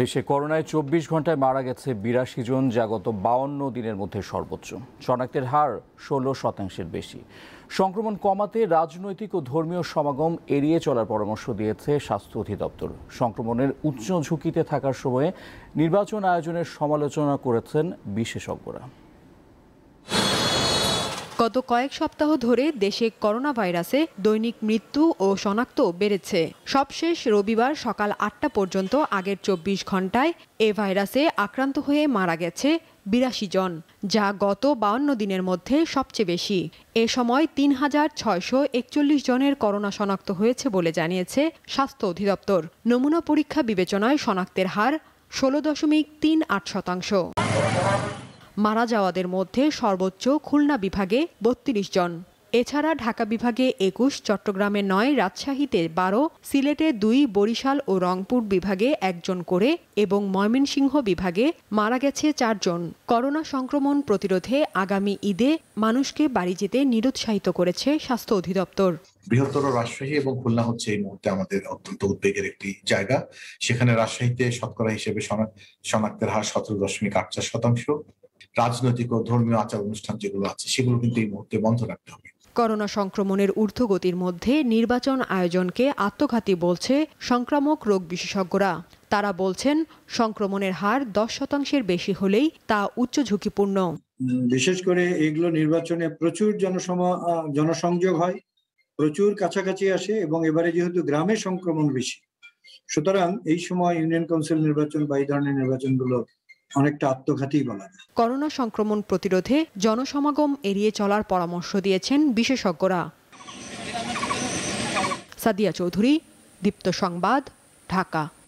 দেশে করোনায় চব্বিশ ঘন্টায় মারা গেছে বিরাশি জন যা গত বাউন্ন দিনের মধ্যে সর্বোচ্চ শনাক্তের হার ষোলো শতাংশের বেশি সংক্রমণ কমাতে রাজনৈতিক ও ধর্মীয় সমাগম এড়িয়ে চলার পরামর্শ দিয়েছে স্বাস্থ্য অধিদপ্তর সংক্রমণের উচ্চ ঝুঁকিতে থাকার সময়ে নির্বাচন আয়োজনের সমালোচনা করেছেন বিশেষজ্ঞরা গত কয়েক সপ্তাহ ধরে দেশে করোনা ভাইরাসে দৈনিক মৃত্যু ও শনাক্ত বেড়েছে সবশেষ রবিবার সকাল আটটা পর্যন্ত আগের চব্বিশ ঘন্টায় এ ভাইরাসে আক্রান্ত হয়ে মারা গেছে বিরাশি জন যা গত বাউন্ন দিনের মধ্যে সবচেয়ে বেশি এ সময় তিন হাজার ছয়শো একচল্লিশ জনের করোনা শনাক্ত হয়েছে বলে জানিয়েছে স্বাস্থ্য অধিদপ্তর নমুনা পরীক্ষা বিবেচনায় শনাক্তের হার ষোলো দশমিক তিন আট শতাংশ মারা যাওয়াদের মধ্যে সর্বোচ্চ খুলনা বিভাগে বত্রিশ জন এছাড়া ঢাকা বিভাগে একুশ চট্টগ্রামে নয় রাজশাহীতে বারো সিলেটে দুই বরিশাল ও রংপুর বিভাগে একজন করে এবং ময়মনসিংহ বিভাগে মারা গেছে চারজন করোনা সংক্রমণ প্রতিরোধে আগামী ঈদে মানুষকে বাড়ি যেতে নিরুৎসাহিত করেছে স্বাস্থ্য অধিদপ্তর বৃহত্তর রাজশাহী এবং খুলনা হচ্ছে এই মুহূর্তে আমাদের অত্যন্ত উদ্বেগের একটি জায়গা সেখানে রাজশাহীতে শতকরা হিসেবে শনাক্তের হার সতেরো দশমিক আট চার শতাংশ রাজনৈতিক ও ধর্মীয় আচার অনুষ্ঠান যেগুলো আছে সেগুলো কিন্তু এই মুহূর্তে বন্ধ রাখতে হবে করোনা সংক্রমণের ঊর্ধ্বগতির মধ্যে নির্বাচন আয়োজনকে আত্মঘাতী বলছে সংক্রামক রোগ বিশেষজ্ঞরা তারা বলছেন সংক্রমণের হার দশ শতাংশের বেশি হলেই তা উচ্চ ঝুঁকিপূর্ণ বিশেষ করে এগুলো নির্বাচনে প্রচুর জনসম জনসংযোগ হয় প্রচুর কাছাকাছি আসে এবং এবারে যেহেতু গ্রামে সংক্রমণ বেশি সুতরাং এই সময় ইউনিয়ন কাউন্সিল নির্বাচন বা এই ধরনের নির্বাচনগুলো অনেকটা আত্মঘাতী বলা যায় করোনা সংক্রমণ প্রতিরোধে জনসমাগম এড়িয়ে চলার পরামর্শ দিয়েছেন বিশেষজ্ঞরা সাদিয়া চৌধুরী দীপ্ত সংবাদ ঢাকা